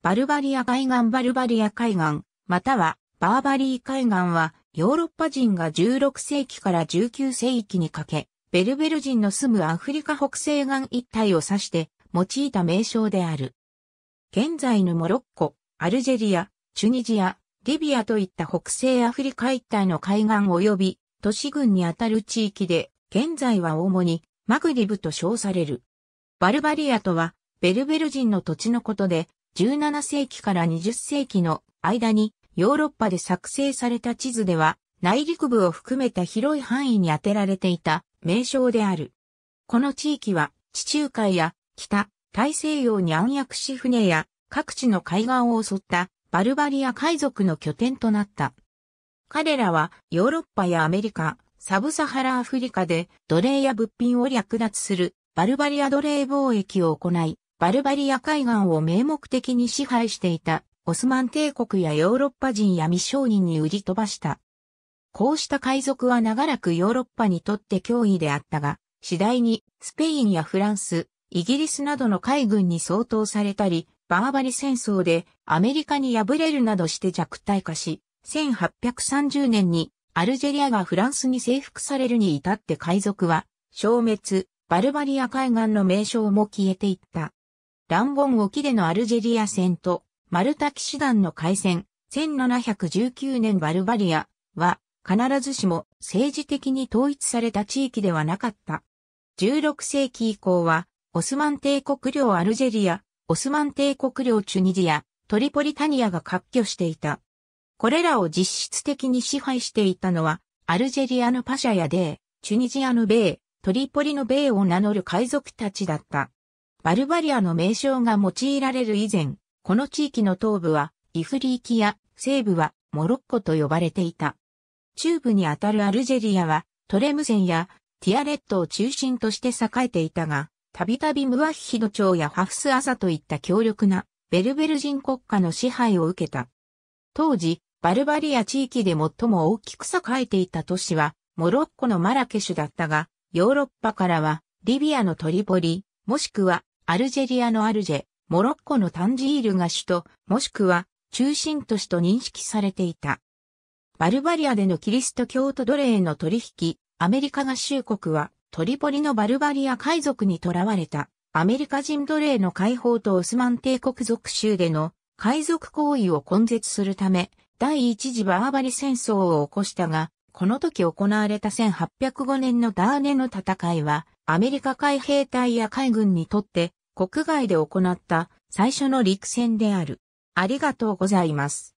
バルバリア海岸バルバリア海岸、またはバーバリー海岸はヨーロッパ人が16世紀から19世紀にかけ、ベルベル人の住むアフリカ北西岸一帯を指して用いた名称である。現在のモロッコ、アルジェリア、チュニジア、リビアといった北西アフリカ一帯の海岸及び都市群にあたる地域で、現在は主にマグリブと称される。バルバリアとはベルベル人の土地のことで、17世紀から20世紀の間にヨーロッパで作成された地図では内陸部を含めた広い範囲に当てられていた名称である。この地域は地中海や北、大西洋に暗躍し船や各地の海岸を襲ったバルバリア海賊の拠点となった。彼らはヨーロッパやアメリカ、サブサハラアフリカで奴隷や物品を略奪するバルバリア奴隷貿易を行い、バルバリア海岸を名目的に支配していたオスマン帝国やヨーロッパ人や未承認に売り飛ばした。こうした海賊は長らくヨーロッパにとって脅威であったが、次第にスペインやフランス、イギリスなどの海軍に相当されたり、バーバリ戦争でアメリカに敗れるなどして弱体化し、1830年にアルジェリアがフランスに征服されるに至って海賊は消滅、バルバリア海岸の名称も消えていった。ランボン沖でのアルジェリア戦と、マルタ騎士団の海戦、1719年バルバリアは、必ずしも政治的に統一された地域ではなかった。16世紀以降は、オスマン帝国領アルジェリア、オスマン帝国領チュニジア、トリポリタニアが割拠していた。これらを実質的に支配していたのは、アルジェリアのパシャやデー、チュニジアのベー、トリポリのベーを名乗る海賊たちだった。バルバリアの名称が用いられる以前、この地域の東部はイフリーキア、西部はモロッコと呼ばれていた。中部にあたるアルジェリアはトレムンやティアレットを中心として栄えていたが、たびたびムワッヒド朝やハフスアサといった強力なベルベル人国家の支配を受けた。当時、バルバリア地域で最も大きく栄えていた都市は、モロッコのマラケシュだったが、ヨーロッパからは、リビアのトリポリ、もしくはアルジェリアのアルジェ、モロッコのタンジールが首都、もしくは中心都市と認識されていた。バルバリアでのキリスト教徒奴隷の取引、アメリカ合衆国はトリポリのバルバリア海賊に囚われたアメリカ人奴隷の解放とオスマン帝国属州での海賊行為を根絶するため第一次バーバリ戦争を起こしたが、この時行われた1805年のダーネの戦いはアメリカ海兵隊や海軍にとって国外で行った最初の陸戦である。ありがとうございます。